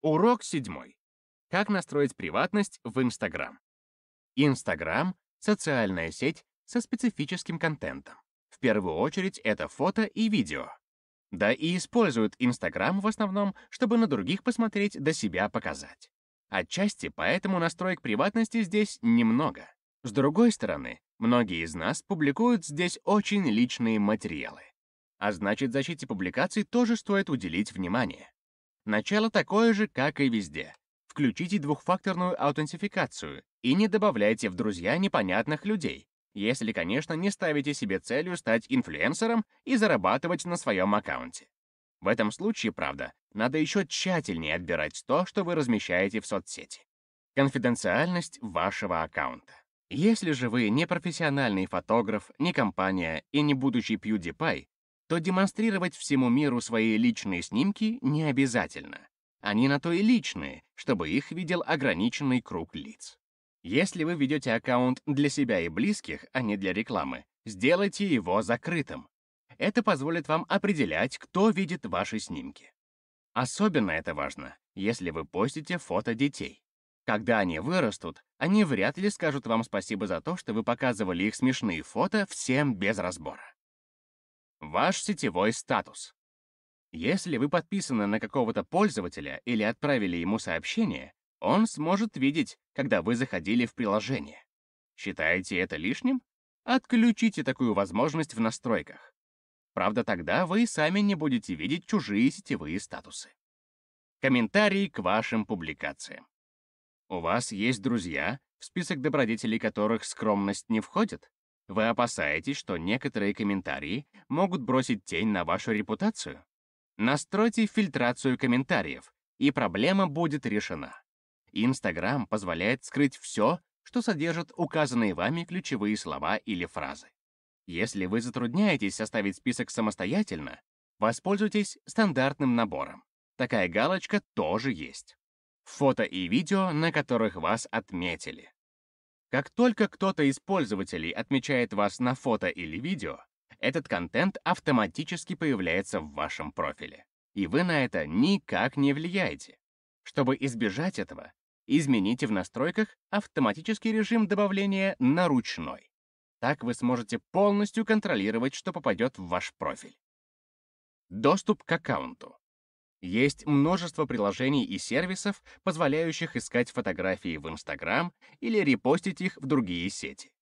Урок седьмой. Как настроить приватность в Инстаграм. Инстаграм — социальная сеть со специфическим контентом. В первую очередь это фото и видео. Да и используют Инстаграм в основном, чтобы на других посмотреть, до да себя показать. Отчасти поэтому настроек приватности здесь немного. С другой стороны, многие из нас публикуют здесь очень личные материалы. А значит, защите публикаций тоже стоит уделить внимание. Начало такое же, как и везде. Включите двухфакторную аутентификацию и не добавляйте в друзья непонятных людей, если, конечно, не ставите себе целью стать инфлюенсером и зарабатывать на своем аккаунте. В этом случае, правда, надо еще тщательнее отбирать то, что вы размещаете в соцсети. Конфиденциальность вашего аккаунта. Если же вы не профессиональный фотограф, не компания и не будущий PewDiePie, то демонстрировать всему миру свои личные снимки не обязательно. Они на то и личные, чтобы их видел ограниченный круг лиц. Если вы ведете аккаунт для себя и близких, а не для рекламы, сделайте его закрытым. Это позволит вам определять, кто видит ваши снимки. Особенно это важно, если вы постите фото детей. Когда они вырастут, они вряд ли скажут вам спасибо за то, что вы показывали их смешные фото всем без разбора. Ваш сетевой статус. Если вы подписаны на какого-то пользователя или отправили ему сообщение, он сможет видеть, когда вы заходили в приложение. Считаете это лишним? Отключите такую возможность в настройках. Правда, тогда вы сами не будете видеть чужие сетевые статусы. Комментарии к вашим публикациям. У вас есть друзья, в список добродетелей которых скромность не входит? Вы опасаетесь, что некоторые комментарии могут бросить тень на вашу репутацию? Настройте фильтрацию комментариев, и проблема будет решена. Инстаграм позволяет скрыть все, что содержит указанные вами ключевые слова или фразы. Если вы затрудняетесь составить список самостоятельно, воспользуйтесь стандартным набором. Такая галочка тоже есть. Фото и видео, на которых вас отметили. Как только кто-то из пользователей отмечает вас на фото или видео, этот контент автоматически появляется в вашем профиле, и вы на это никак не влияете. Чтобы избежать этого, измените в настройках автоматический режим добавления на ручной. Так вы сможете полностью контролировать, что попадет в ваш профиль. Доступ к аккаунту. Есть множество приложений и сервисов, позволяющих искать фотографии в Instagram или репостить их в другие сети.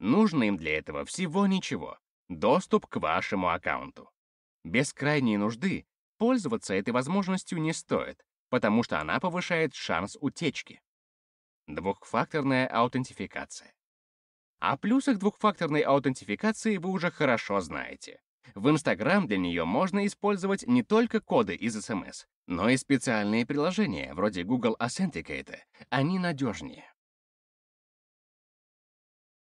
Нужно им для этого всего ничего — доступ к вашему аккаунту. Без крайней нужды пользоваться этой возможностью не стоит, потому что она повышает шанс утечки. Двухфакторная аутентификация. О плюсах двухфакторной аутентификации вы уже хорошо знаете. В Инстаграм для нее можно использовать не только коды из СМС, эм но и специальные приложения, вроде Google Authenticator. Они надежнее.